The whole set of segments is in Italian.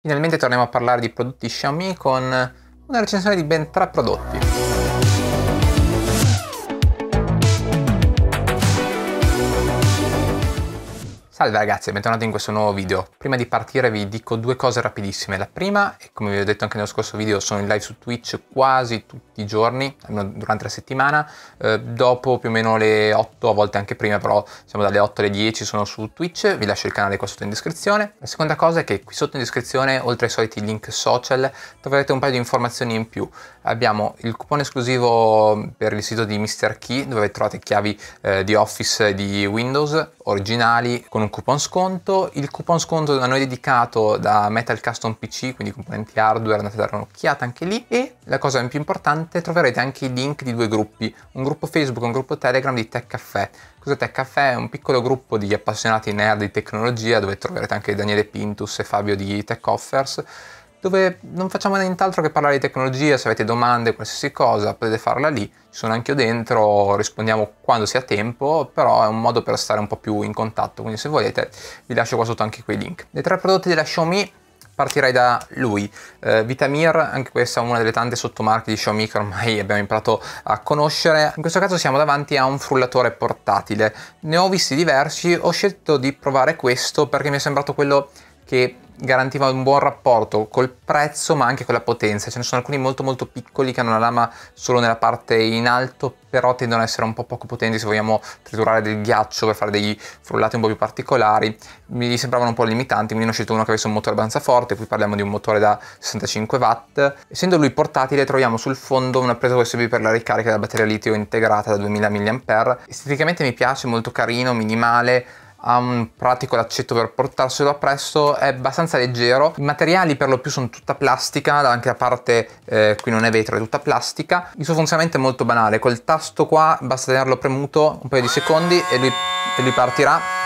Finalmente torniamo a parlare di prodotti Xiaomi con una recensione di ben tre prodotti. Salve ragazzi, bentornati in questo nuovo video. Prima di partire vi dico due cose rapidissime. La prima, e come vi ho detto anche nello scorso video, sono in live su Twitch quasi tutti i giorni, almeno durante la settimana, eh, dopo più o meno le 8, a volte anche prima, però siamo dalle 8 alle 10 sono su Twitch, vi lascio il canale qua sotto in descrizione. La seconda cosa è che qui sotto in descrizione, oltre ai soliti link social, troverete un paio di informazioni in più. Abbiamo il coupon esclusivo per il sito di Mr. Key, dove trovate chiavi eh, di Office di Windows originali con un un coupon sconto. Il coupon sconto da noi dedicato da Metal Custom PC, quindi componenti hardware, andate a dare un'occhiata anche lì. E la cosa più importante, troverete anche i link di due gruppi, un gruppo Facebook e un gruppo Telegram di Tech Caffè. Cos'è Tech Caffè? È un piccolo gruppo di appassionati nerd di tecnologia dove troverete anche Daniele Pintus e Fabio di Tech Offers dove non facciamo nient'altro che parlare di tecnologia, se avete domande, qualsiasi cosa, potete farla lì, ci sono anche io dentro, rispondiamo quando si ha tempo, però è un modo per stare un po' più in contatto, quindi se volete vi lascio qua sotto anche quei link. Dei tre prodotti della Xiaomi partirei da lui. Eh, Vitamir, anche questa è una delle tante sottomarche di Xiaomi che ormai abbiamo imparato a conoscere. In questo caso siamo davanti a un frullatore portatile. Ne ho visti diversi, ho scelto di provare questo perché mi è sembrato quello che garantiva un buon rapporto col prezzo ma anche con la potenza. Ce ne sono alcuni molto molto piccoli che hanno una lama solo nella parte in alto, però tendono ad essere un po' poco potenti se vogliamo triturare del ghiaccio per fare degli frullati un po' più particolari. Mi sembravano un po' limitanti, quindi ho scelto uno che avesse un motore abbastanza forte, qui parliamo di un motore da 65 watt. Essendo lui portatile troviamo sul fondo una presa USB per la ricarica della batteria litio integrata da 2000 mAh. Esteticamente mi piace, molto carino, minimale ha un pratico l'accetto per portarselo appresso, è abbastanza leggero. I materiali per lo più sono tutta plastica, anche la parte eh, qui non è vetro, è tutta plastica. Il suo funzionamento è molto banale, col tasto qua basta tenerlo premuto un paio di secondi e lui, e lui partirà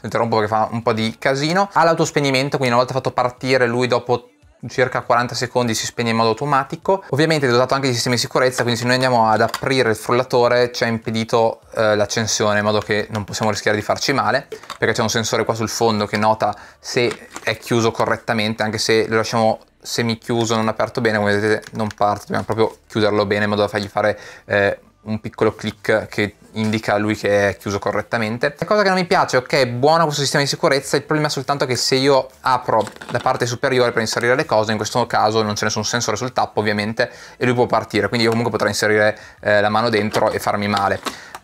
interrompo perché fa un po' di casino. Ha l'autospegnimento, quindi una volta fatto partire lui dopo circa 40 secondi si spegne in modo automatico. Ovviamente è dotato anche di sistemi di sicurezza, quindi se noi andiamo ad aprire il frullatore ci ha impedito eh, l'accensione in modo che non possiamo rischiare di farci male, perché c'è un sensore qua sul fondo che nota se è chiuso correttamente, anche se lo lasciamo semi chiuso, non aperto bene, come vedete non parte, dobbiamo proprio chiuderlo bene in modo da fargli fare eh, un piccolo click che indica lui che è chiuso correttamente. La cosa che non mi piace, ok, buono questo sistema di sicurezza, il problema è soltanto che se io apro la parte superiore per inserire le cose, in questo caso non c'è nessun sensore sul tappo ovviamente e lui può partire, quindi io comunque potrei inserire eh, la mano dentro e farmi male.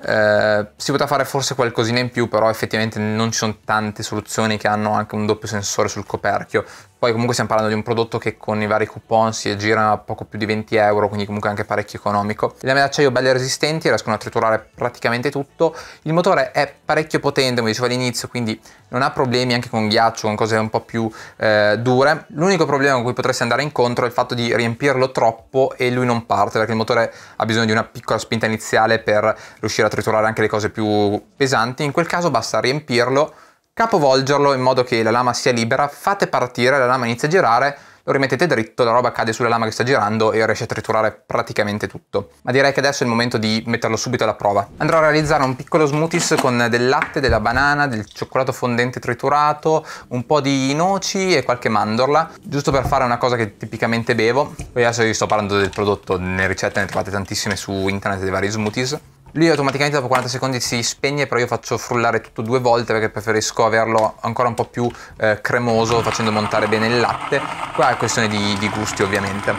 Eh, si poteva fare forse qualcosina in più, però effettivamente non ci sono tante soluzioni che hanno anche un doppio sensore sul coperchio. Poi comunque stiamo parlando di un prodotto che con i vari coupon si aggira a poco più di 20 euro, quindi comunque anche parecchio economico. Le lame d'acciaio belle resistenti, riescono a triturare praticamente tutto. Il motore è parecchio potente, come dicevo all'inizio, quindi non ha problemi anche con ghiaccio, con cose un po' più eh, dure. L'unico problema con cui potresti andare incontro è il fatto di riempirlo troppo e lui non parte, perché il motore ha bisogno di una piccola spinta iniziale per riuscire a triturare anche le cose più pesanti, in quel caso basta riempirlo, capovolgerlo in modo che la lama sia libera, fate partire, la lama inizia a girare, lo rimettete dritto, la roba cade sulla lama che sta girando e riesce a triturare praticamente tutto. Ma direi che adesso è il momento di metterlo subito alla prova. Andrò a realizzare un piccolo smoothies con del latte, della banana, del cioccolato fondente triturato, un po' di noci e qualche mandorla, giusto per fare una cosa che tipicamente bevo. Poi adesso vi sto parlando del prodotto, nelle ricette ne trovate tantissime su internet dei vari smoothies. Lui automaticamente dopo 40 secondi si spegne, però io faccio frullare tutto due volte perché preferisco averlo ancora un po' più eh, cremoso facendo montare bene il latte. Qua è questione di, di gusti ovviamente.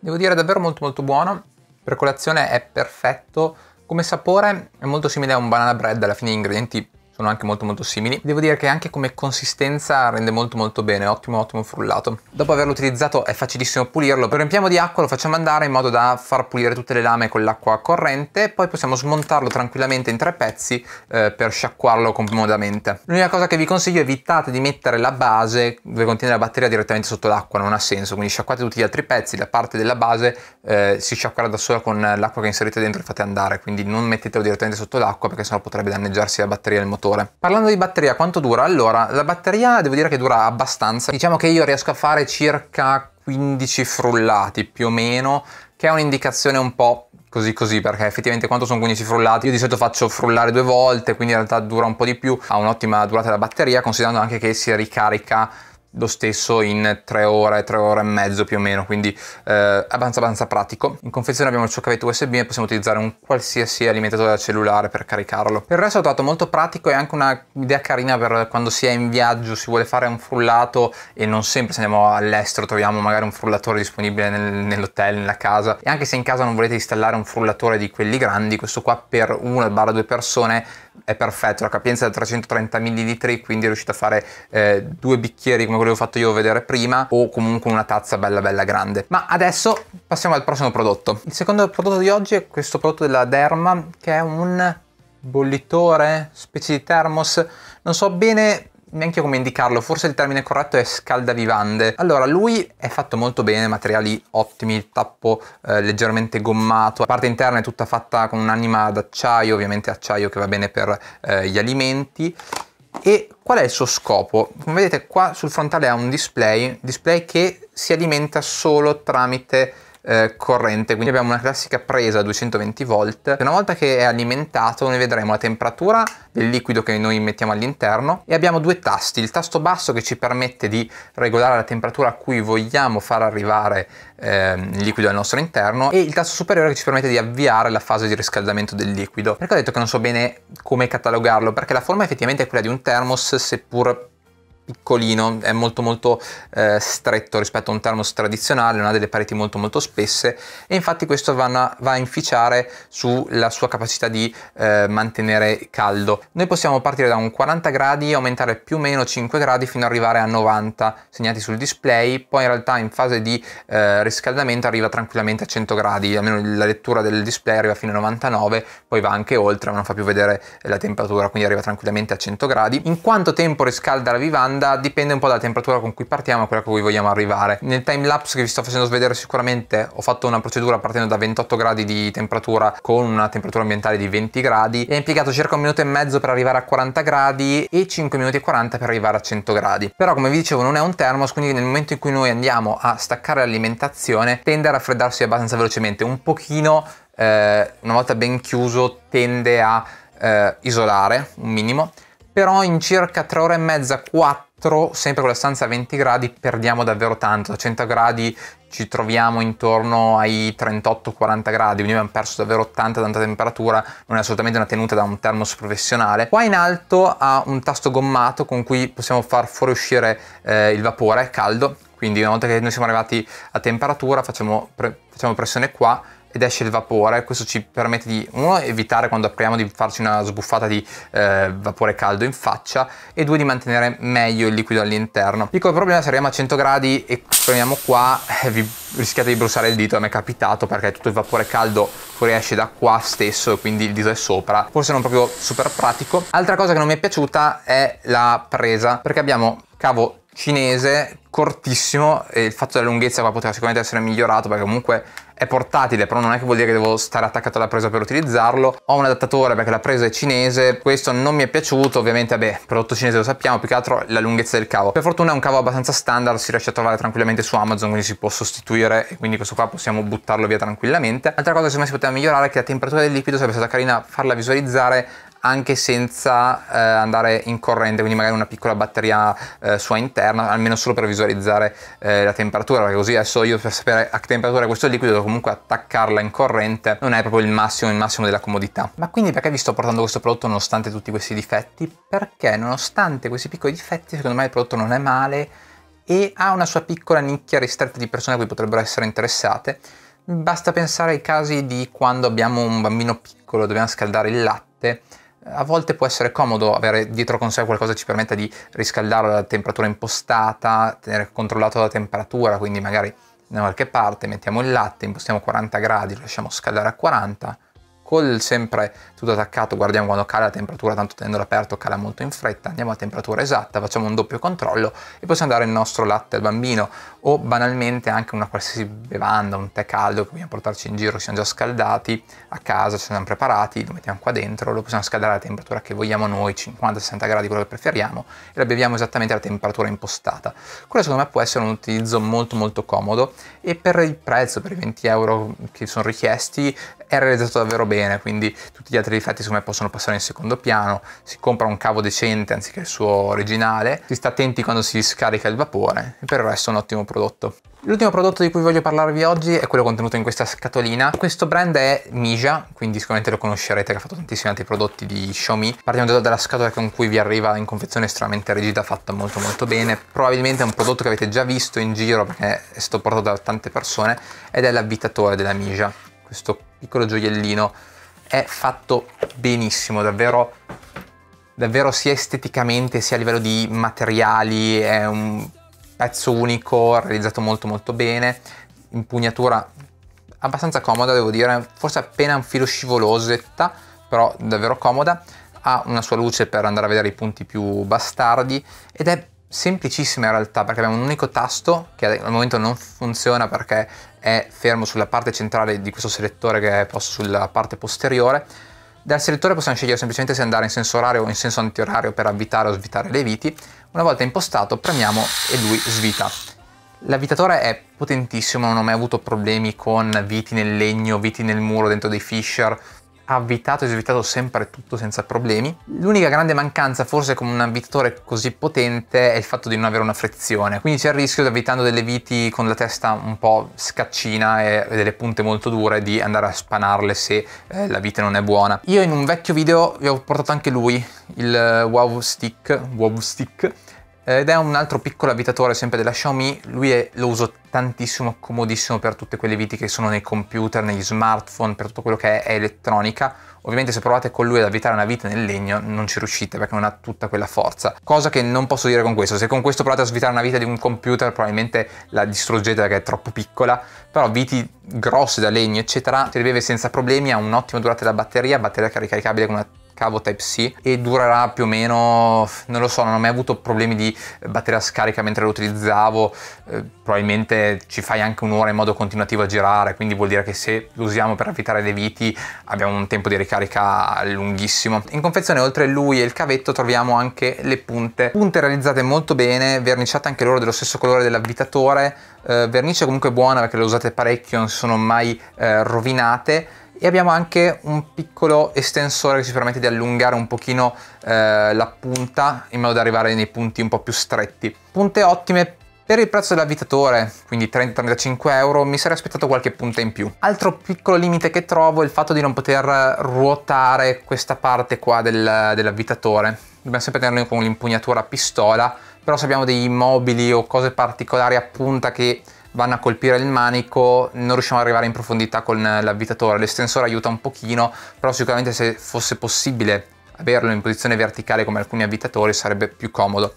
Devo dire davvero molto molto buono, per colazione è perfetto, come sapore è molto simile a un banana bread, alla fine gli ingredienti sono anche molto molto simili. Devo dire che anche come consistenza rende molto molto bene, ottimo ottimo frullato. Dopo averlo utilizzato è facilissimo pulirlo, lo riempiamo di acqua, lo facciamo andare in modo da far pulire tutte le lame con l'acqua corrente, poi possiamo smontarlo tranquillamente in tre pezzi eh, per sciacquarlo comodamente. L'unica cosa che vi consiglio è evitate di mettere la base dove contiene la batteria direttamente sotto l'acqua, non ha senso, quindi sciacquate tutti gli altri pezzi, la parte della base eh, si sciacquerà da sola con l'acqua che inserite dentro e fate andare, quindi non mettetelo direttamente sotto l'acqua perché sennò potrebbe danneggiarsi la batteria del motore montore. Parlando di batteria, quanto dura? Allora, la batteria devo dire che dura abbastanza. Diciamo che io riesco a fare circa 15 frullati più o meno, che è un'indicazione un po' così così perché effettivamente quanto sono 15 frullati io di solito faccio frullare due volte quindi in realtà dura un po' di più ha un'ottima durata la batteria considerando anche che si ricarica lo stesso in 3 ore, 3 ore e mezzo più o meno, quindi eh, abbastanza, abbastanza pratico. In confezione abbiamo il socchetto USB e possiamo utilizzare un qualsiasi alimentatore da cellulare per caricarlo. Per il resto ho trovato molto pratico e anche una idea carina per quando si è in viaggio, si vuole fare un frullato e non sempre se andiamo all'estero troviamo magari un frullatore disponibile nel, nell'hotel, nella casa e anche se in casa non volete installare un frullatore di quelli grandi, questo qua per una barra due persone è perfetto, la capienza è da 330 ml, quindi riuscite a fare eh, due bicchieri come quello che ho fatto io vedere prima o comunque una tazza bella bella grande. Ma adesso passiamo al prossimo prodotto. Il secondo prodotto di oggi è questo prodotto della Derma che è un bollitore, specie di thermos, non so bene neanche come indicarlo, forse il termine corretto è scaldavivande. Allora, lui è fatto molto bene, materiali ottimi, il tappo eh, leggermente gommato, la parte interna è tutta fatta con un'anima d'acciaio, ovviamente acciaio che va bene per eh, gli alimenti. E qual è il suo scopo? Come vedete qua sul frontale ha un display, display che si alimenta solo tramite eh, corrente, quindi abbiamo una classica presa a 220 volt. Una volta che è alimentato noi vedremo la temperatura del liquido che noi mettiamo all'interno e abbiamo due tasti, il tasto basso che ci permette di regolare la temperatura a cui vogliamo far arrivare eh, il liquido al nostro interno e il tasto superiore che ci permette di avviare la fase di riscaldamento del liquido. Perché ho detto che non so bene come catalogarlo? Perché la forma effettivamente è quella di un thermos seppur piccolino, è molto molto eh, stretto rispetto a un termos tradizionale, non ha delle pareti molto molto spesse e infatti questo va a, va a inficiare sulla sua capacità di eh, mantenere caldo. Noi possiamo partire da un 40 gradi, aumentare più o meno 5 gradi fino ad arrivare a 90 segnati sul display, poi in realtà in fase di eh, riscaldamento arriva tranquillamente a 100 gradi, almeno la lettura del display arriva fino a 99, poi va anche oltre ma non fa più vedere la temperatura, quindi arriva tranquillamente a 100 gradi. In quanto tempo riscalda la vivanda? seconda dipende un po' dalla temperatura con cui partiamo e quella con cui vogliamo arrivare. Nel time lapse che vi sto facendo vedere sicuramente ho fatto una procedura partendo da 28 gradi di temperatura con una temperatura ambientale di 20 gradi e ho impiegato circa un minuto e mezzo per arrivare a 40 gradi e 5 minuti e 40 per arrivare a 100 gradi. Però come vi dicevo non è un thermos quindi nel momento in cui noi andiamo a staccare l'alimentazione tende a raffreddarsi abbastanza velocemente, un pochino eh, una volta ben chiuso tende a eh, isolare un minimo però in circa 3 ore e mezza 4 sempre con la stanza a 20 gradi perdiamo davvero tanto, a 100 gradi ci troviamo intorno ai 38-40 gradi, quindi abbiamo perso davvero tanta tanta temperatura, non è assolutamente una tenuta da un termos professionale. Qua in alto ha un tasto gommato con cui possiamo far fuoriuscire eh, il vapore caldo, quindi una volta che noi siamo arrivati a temperatura facciamo, pre facciamo pressione qua ed esce il vapore, questo ci permette di uno, evitare quando apriamo di farci una sbuffata di eh, vapore caldo in faccia e due di mantenere meglio il liquido all'interno. Piccolo problema se arriviamo a 100 gradi e premiamo qua eh, vi rischiate di bruciare il dito, a me è capitato perché tutto il vapore caldo fuoriesce da qua stesso e quindi il dito è sopra, forse non proprio super pratico. Altra cosa che non mi è piaciuta è la presa perché abbiamo cavo cinese cortissimo e il fatto della lunghezza qua poteva sicuramente essere migliorato perché comunque è portatile, però non è che vuol dire che devo stare attaccato alla presa per utilizzarlo. Ho un adattatore perché la presa è cinese, questo non mi è piaciuto, ovviamente, beh, prodotto cinese lo sappiamo, più che altro la lunghezza del cavo. Per fortuna è un cavo abbastanza standard, si riesce a trovare tranquillamente su Amazon, quindi si può sostituire e quindi questo qua possiamo buttarlo via tranquillamente. Altra cosa che secondo me si poteva migliorare è che la temperatura del liquido sarebbe stata carina farla visualizzare anche senza eh, andare in corrente, quindi magari una piccola batteria eh, sua interna, almeno solo per visualizzare eh, la temperatura, perché così adesso io per sapere a che temperatura è questo liquido devo comunque attaccarla in corrente, non è proprio il massimo, il massimo della comodità. Ma quindi perché vi sto portando questo prodotto nonostante tutti questi difetti? Perché nonostante questi piccoli difetti, secondo me il prodotto non è male e ha una sua piccola nicchia ristretta di persone a cui potrebbero essere interessate. Basta pensare ai casi di quando abbiamo un bambino piccolo, dobbiamo scaldare il latte, a volte può essere comodo avere dietro con sé qualcosa che ci permetta di riscaldarlo alla temperatura impostata, tenere controllato la temperatura, quindi magari da qualche parte mettiamo il latte, impostiamo 40 gradi, lo lasciamo scaldare a 40, col sempre tutto attaccato guardiamo quando cala la temperatura, tanto tenendolo aperto cala molto in fretta, andiamo a temperatura esatta, facciamo un doppio controllo e possiamo dare il nostro latte al bambino o banalmente anche una qualsiasi bevanda, un tè caldo che vogliamo portarci in giro, siamo già scaldati, a casa ci siamo preparati, lo mettiamo qua dentro, lo possiamo scaldare alla temperatura che vogliamo noi, 50-60 gradi, quello che preferiamo, e la beviamo esattamente alla temperatura impostata. Quello secondo me può essere un utilizzo molto molto comodo e per il prezzo, per i 20 euro che sono richiesti, è realizzato davvero bene, quindi tutti gli altri difetti secondo me possono passare in secondo piano, si compra un cavo decente anziché il suo originale, si sta attenti quando si scarica il vapore e per il resto è un ottimo prodotto. L'ultimo prodotto di cui voglio parlarvi oggi è quello contenuto in questa scatolina. Questo brand è Mija, quindi sicuramente lo conoscerete che ha fatto tantissimi altri prodotti di Xiaomi. Partiamo dalla scatola con cui vi arriva in confezione estremamente rigida, fatta molto molto bene. Probabilmente è un prodotto che avete già visto in giro perché è stato portato da tante persone ed è l'avvitatore della Mija. Questo piccolo gioiellino è fatto benissimo, davvero davvero sia esteticamente sia a livello di materiali è un pezzo unico, realizzato molto molto bene, impugnatura abbastanza comoda devo dire, forse appena un filo scivolosetta, però davvero comoda, ha una sua luce per andare a vedere i punti più bastardi ed è semplicissima in realtà perché abbiamo un unico tasto che al momento non funziona perché è fermo sulla parte centrale di questo selettore che è posto sulla parte posteriore dal selettore possiamo scegliere semplicemente se andare in senso orario o in senso antiorario per avvitare o svitare le viti. Una volta impostato premiamo e lui svita. L'avvitatore è potentissimo, non ho mai avuto problemi con viti nel legno, viti nel muro dentro dei Fisher, avvitato e svitato sempre tutto senza problemi. L'unica grande mancanza forse con un avvitatore così potente è il fatto di non avere una frizione, quindi c'è il rischio avvitando delle viti con la testa un po' scaccina e delle punte molto dure di andare a spanarle se eh, la vite non è buona. Io in un vecchio video vi ho portato anche lui, il eh, Wow Stick, Wow Stick, eh, ed è un altro piccolo avvitatore sempre della Xiaomi, lui è, lo uso tantissimo, comodissimo per tutte quelle viti che sono nei computer, negli smartphone, per tutto quello che è, è elettronica. Ovviamente se provate con lui ad avvitare una vita nel legno non ci riuscite perché non ha tutta quella forza. Cosa che non posso dire con questo, se con questo provate a svitare una vita di un computer probabilmente la distruggete perché è troppo piccola, però viti grosse da legno eccetera, si rivive senza problemi, ha un'ottima durata della batteria, batteria caricabile con una cavo Type-C e durerà più o meno, non lo so, non ho mai avuto problemi di eh, batteria scarica mentre lo utilizzavo, eh, probabilmente ci fai anche un'ora in modo continuativo a girare, quindi vuol dire che se lo usiamo per avvitare le viti abbiamo un tempo di ricarica lunghissimo. In confezione oltre lui e il cavetto troviamo anche le punte, punte realizzate molto bene, verniciate anche loro dello stesso colore dell'avvitatore, eh, vernice comunque buona perché le usate parecchio, non si sono mai eh, rovinate, e abbiamo anche un piccolo estensore che ci permette di allungare un pochino eh, la punta in modo da arrivare nei punti un po' più stretti. Punte ottime per il prezzo dell'avvitatore, quindi 30-35 euro, mi sarei aspettato qualche punta in più. Altro piccolo limite che trovo è il fatto di non poter ruotare questa parte qua del, dell'avvitatore. Dobbiamo sempre tenerlo con l'impugnatura a pistola, però se abbiamo dei mobili o cose particolari a punta che vanno a colpire il manico, non riusciamo ad arrivare in profondità con l'avvitatore, l'estensore aiuta un pochino, però sicuramente se fosse possibile averlo in posizione verticale come alcuni avvitatori sarebbe più comodo.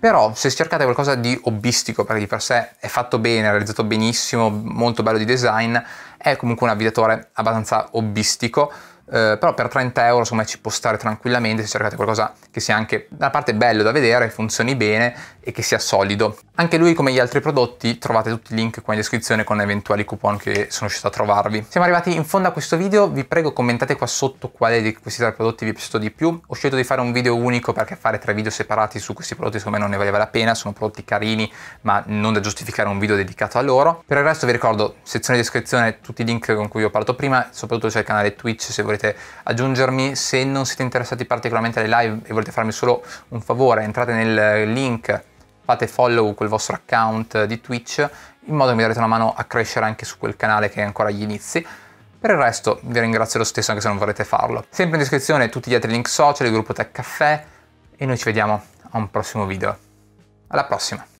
Però se cercate qualcosa di hobbistico, perché di per sé è fatto bene, è realizzato benissimo, molto bello di design, è comunque un avvitatore abbastanza hobbistico, eh, però per 30 euro insomma ci può stare tranquillamente se cercate qualcosa che sia anche da parte bello da vedere, funzioni bene e che sia solido. Anche lui come gli altri prodotti trovate tutti i link qua in descrizione con eventuali coupon che sono riuscito a trovarvi. Siamo arrivati in fondo a questo video, vi prego commentate qua sotto quale di questi tre prodotti vi è piaciuto di più. Ho scelto di fare un video unico perché fare tre video separati su questi prodotti secondo me non ne valeva la pena, sono prodotti carini ma non da giustificare un video dedicato a loro. Per il resto vi ricordo, sezione di descrizione, tutti i link con cui ho parlato prima, soprattutto c'è il canale Twitch se volete volete aggiungermi, se non siete interessati particolarmente alle live e volete farmi solo un favore, entrate nel link, fate follow quel vostro account di Twitch, in modo che mi darete una mano a crescere anche su quel canale che è ancora agli inizi. Per il resto vi ringrazio lo stesso anche se non vorrete farlo. Sempre in descrizione tutti gli altri link social, il gruppo Tech Caffè e noi ci vediamo a un prossimo video. Alla prossima!